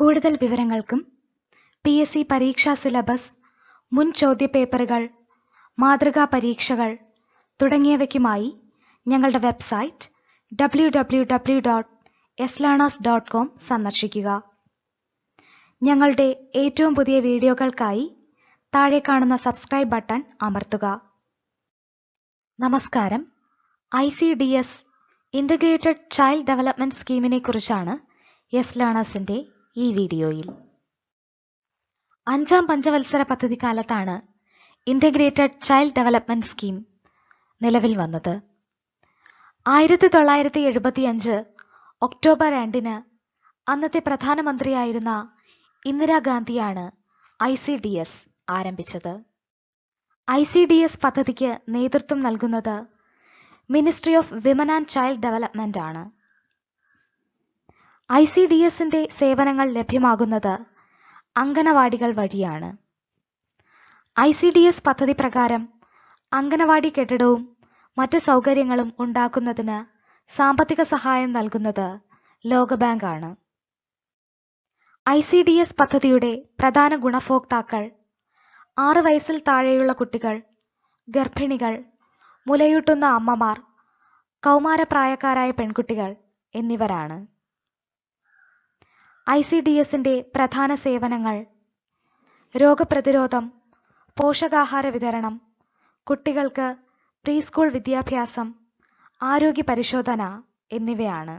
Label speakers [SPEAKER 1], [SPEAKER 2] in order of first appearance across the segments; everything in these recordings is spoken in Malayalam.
[SPEAKER 1] കൂടുതൽ വിവരങ്ങൾക്കും പി എസ് സി പരീക്ഷാ സിലബസ് മുൻ ചോദ്യപേപ്പറുകൾ മാതൃകാ പരീക്ഷകൾ തുടങ്ങിയവയ്ക്കുമായി ഞങ്ങളുടെ website W W W dot S learners dot com സന്ദർശിക്കുക ഞങ്ങളുടെ ഏറ്റവും പുതിയ വീഡിയോകൾക്കായി താഴെ കാണുന്ന സബ്സ്ക്രൈബ് ബട്ടൺ അമർത്തുക നമസ്കാരം I C D S integrated child development സ്കീമിനെ കുറിച്ചാണ് എസ് ലേണേഴ്സിൻ്റെ ഈ വീഡിയോയിൽ അഞ്ചാം പഞ്ചവത്സര പദ്ധതി കാലത്താണ് ഇന്റഗ്രേറ്റഡ് ചൈൽഡ് ഡെവലപ്മെന്റ് സ്കീം നിലവിൽ വന്നത് ആയിരത്തി തൊള്ളായിരത്തി എഴുപത്തി അഞ്ച് ഒക്ടോബർ രണ്ടിന് അന്നത്തെ പ്രധാനമന്ത്രിയായിരുന്ന ഇന്ദിരാഗാന്ധിയാണ് ഐ സി ഡി എസ് ആരംഭിച്ചത് ഐ സി ഡി എസ് പദ്ധതിക്ക് നേതൃത്വം നൽകുന്നത് ministry of women and child development ആണ് ഐ സി ഡി എസിന്റെ സേവനങ്ങൾ ലഭ്യമാകുന്നത് അംഗനവാടികൾ വഴിയാണ് ഐ സി ഡി എസ് പദ്ധതി പ്രകാരം അംഗനവാടി കെട്ടിടവും മറ്റ് സൗകര്യങ്ങളും ഉണ്ടാക്കുന്നതിന് സാമ്പത്തിക സഹായം നൽകുന്നത് ലോകബാങ്കാണ് ഐ സി ഡി എസ് പദ്ധതിയുടെ പ്രധാന ഗുണഭോക്താക്കൾ ആറു വയസ്സിൽ താഴെയുള്ള കുട്ടികൾ ഗർഭിണികൾ മുലയൂട്ടുന്ന അമ്മമാർ കൗമാരപ്രായക്കാരായ പെൺകുട്ടികൾ എന്നിവരാണ് ഐ സി ഡി എസിന്റെ പ്രധാന സേവനങ്ങൾ രോഗപ്രതിരോധം പോഷകാഹാര വിതരണം കുട്ടികൾക്ക് പ്രീ സ്കൂൾ വിദ്യാഭ്യാസം ആരോഗ്യ പരിശോധന എന്നിവയാണ്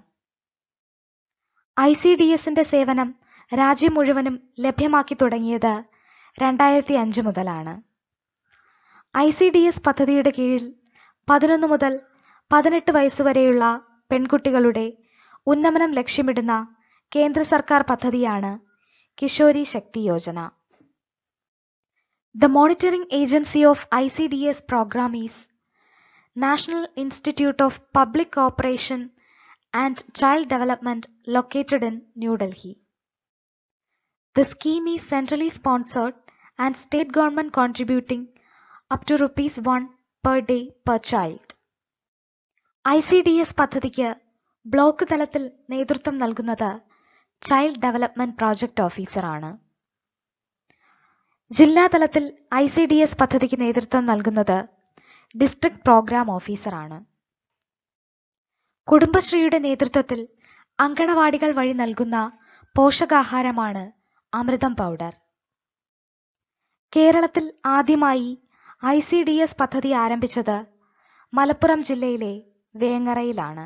[SPEAKER 1] ഐ സി ഡി എസിന്റെ സേവനം രാജ്യം മുഴുവനും ലഭ്യമാക്കി തുടങ്ങിയത് രണ്ടായിരത്തി അഞ്ച് മുതലാണ് ഐ സി ഡി എസ് പദ്ധതിയുടെ കീഴിൽ പതിനൊന്ന് മുതൽ പതിനെട്ട് വയസ്സുവരെയുള്ള പെൺകുട്ടികളുടെ ഉന്നമനം ലക്ഷ്യമിടുന്ന കേന്ദ്ര സർക്കാർ പദ്ധതിയാണ് Kishori Shakti Yojana the monitoring agency of I C D S programme is National Institute of Public Cooperation and child Development located in New Delhi the scheme is centrally sponsored and state government contributing up to rupees one per day per child I C D S പദ്ധതിക്ക് ബ്ലോക്ക് തലത്തിൽ നേതൃത്വം നൽകുന്നത് ചൈൽഡ് ഡെവലപ്മെന്റ് പ്രോജക്ട് ഓഫീസറാണ് ജില്ലാതലത്തിൽ ഐ സി ഡി എസ് പദ്ധതിക്ക് നേതൃത്വം നൽകുന്നത് ഡിസ്ട്രിക്ട് പ്രോഗ്രാം ഓഫീസറാണ് കുടുംബശ്രീയുടെ നേതൃത്വത്തിൽ അങ്കണവാടികൾ വഴി നൽകുന്ന പോഷകാഹാരമാണ് അമൃതം പൗഡർ കേരളത്തിൽ ആദ്യമായി ഐ സി ഡി എസ് പദ്ധതി ആരംഭിച്ചത് മലപ്പുറം ജില്ലയിലെ വേങ്ങറയിലാണ്